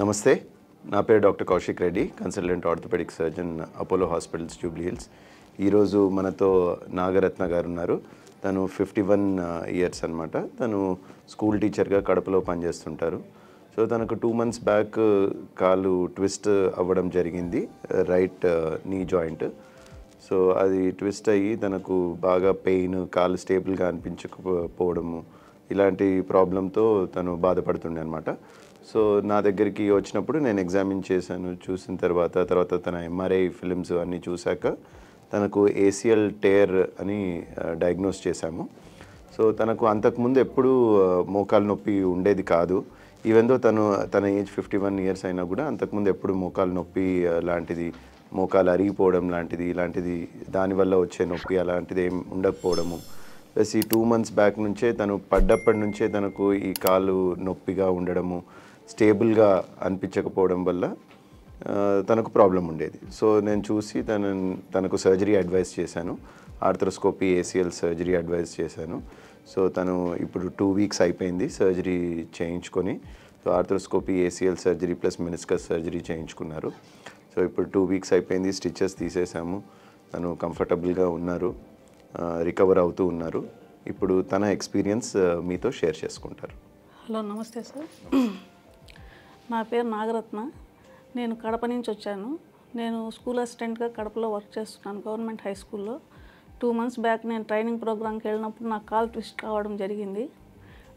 నమస్తే నా పేరు doctor Kaushik Reddy consultant orthopaedic surgeon Apollo hospitals Jubilee Hills ఈరోజు మనతో నాగరత్న గారు ఉన్నారు తను ఫిఫ్టీ వన్ ఇయర్స్ అనమాట తను స్కూల్ టీచర్గా కడపలో పనిచేస్తుంటారు సో తనకు టూ మంత్స్ బ్యాక్ కాలు ట్విస్ట్ అవ్వడం జరిగింది రైట్ నీ జాయింట్ సో అది ట్విస్ట్ అయ్యి తనకు బాగా పెయిన్ కాలు స్టేబుల్గా అనిపించకపోవడము ఇలాంటి ప్రాబ్లంతో తను బాధపడుతుండే అనమాట సో నా దగ్గరికి వచ్చినప్పుడు నేను ఎగ్జామిన్ చేశాను చూసిన తర్వాత తర్వాత తన ఎంఆర్ఐ ఫిలిమ్స్ అన్నీ చూశాక తనకు ఏసీఎల్ టేర్ అని డయాగ్నోస్ చేశాము సో తనకు అంతకుముందు ఎప్పుడూ మోకాలు నొప్పి ఉండేది కాదు ఈవెందో తను తన ఏజ్ ఫిఫ్టీ వన్ ఇయర్స్ అయినా కూడా అంతకుముందు ఎప్పుడు మోకాలు నొప్పి లాంటిది మోకాలు అరిగిపోవడం లాంటిది ఇలాంటిది దానివల్ల వచ్చే నొప్పి అలాంటిది ఏం ఉండకపోవడము ప్లస్ ఈ టూ మంత్స్ బ్యాక్ నుంచే తను పడ్డప్పటి నుంచే తనకు ఈ కాలు నొప్పిగా ఉండడము స్టేబుల్గా అనిపించకపోవడం వల్ల తనకు ప్రాబ్లం ఉండేది సో నేను చూసి తన తనకు సర్జరీ అడ్వైస్ చేశాను ఆర్థ్రోస్కోపీ ఏసీఎల్ సర్జరీ అడ్వైస్ చేశాను సో తను ఇప్పుడు టూ వీక్స్ అయిపోయింది సర్జరీ చేయించుకొని so arthroscopy ACL surgery plus meniscus surgery చేయించుకున్నారు సో ఇప్పుడు టూ వీక్స్ అయిపోయింది స్టిచెస్ తీసేసాము తను కంఫర్టబుల్గా ఉన్నారు రికవర్ అవుతూ ఉన్నారు ఇప్పుడు తన ఎక్స్పీరియన్స్ మీతో షేర్ చేసుకుంటారు హలో నమస్తే సార్ నా పేరు నాగరత్న నేను కడప నుంచి వచ్చాను నేను స్కూల్ అసిస్టెంట్గా కడపలో వర్క్ చేస్తున్నాను గవర్నమెంట్ హై స్కూల్లో టూ మంత్స్ బ్యాక్ నేను ట్రైనింగ్ ప్రోగ్రామ్కి వెళ్ళినప్పుడు నా కాల్ ట్విస్ట్ కావడం జరిగింది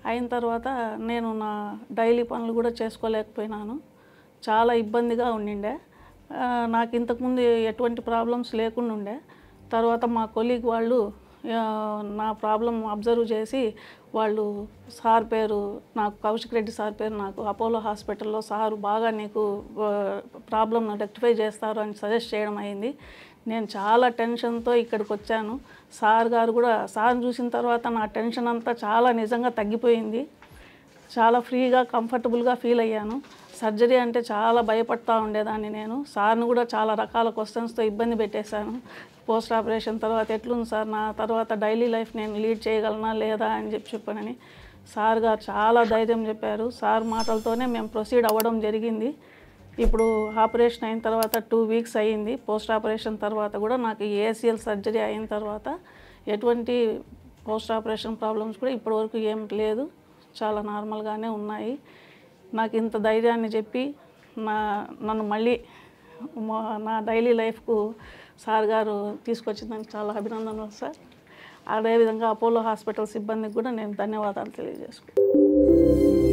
అయిన తర్వాత నేను నా డైలీ పనులు కూడా చేసుకోలేకపోయినాను చాలా ఇబ్బందిగా ఉండిండే నాకు ఇంతకుముందు ఎటువంటి ప్రాబ్లమ్స్ లేకుండా ఉండే తర్వాత మా కొలీగ్ వాళ్ళు నా ప్రాబ్లం అబ్జర్వ్ చేసి వాళ్ళు సార్ పేరు నాకు కౌశిక్ రెడ్డి సార్ పేరు నాకు అపోలో హాస్పిటల్లో సార్ బాగా నీకు ప్రాబ్లంను రెక్టిఫై చేస్తారు అని సజెస్ట్ చేయడం అయింది నేను చాలా టెన్షన్తో ఇక్కడికి వచ్చాను సార్ గారు కూడా సార్ చూసిన తర్వాత నా టెన్షన్ అంతా చాలా నిజంగా తగ్గిపోయింది చాలా ఫ్రీగా కంఫర్టబుల్గా ఫీల్ అయ్యాను సర్జరీ అంటే చాలా భయపడతా ఉండేదాన్ని నేను సార్ని కూడా చాలా రకాల క్వశ్చన్స్తో ఇబ్బంది పెట్టేశాను పోస్ట్ ఆపరేషన్ తర్వాత ఎట్లుంది సార్ నా తర్వాత డైలీ లైఫ్ నేను లీడ్ చేయగలనా లేదా అని చెప్పి చెప్పానని సార్ గారు చాలా ధైర్యం చెప్పారు సార్ మాటలతోనే మేము ప్రొసీడ్ అవ్వడం జరిగింది ఇప్పుడు ఆపరేషన్ అయిన తర్వాత టూ వీక్స్ అయ్యింది పోస్ట్ ఆపరేషన్ తర్వాత కూడా నాకు ఏసీఎల్ సర్జరీ అయిన తర్వాత ఎటువంటి పోస్ట్ ఆపరేషన్ ప్రాబ్లమ్స్ కూడా ఇప్పటివరకు ఏం లేదు చాలా నార్మల్గానే ఉన్నాయి నాకు ఇంత ధైర్యాన్ని చెప్పి నా నన్ను మళ్ళీ నా డైలీ లైఫ్కు సార్ గారు తీసుకొచ్చిందని చాలా అభినందనలు సార్ అదేవిధంగా అపోలో హాస్పిటల్ సిబ్బందికి కూడా నేను ధన్యవాదాలు తెలియజేసుకున్నాను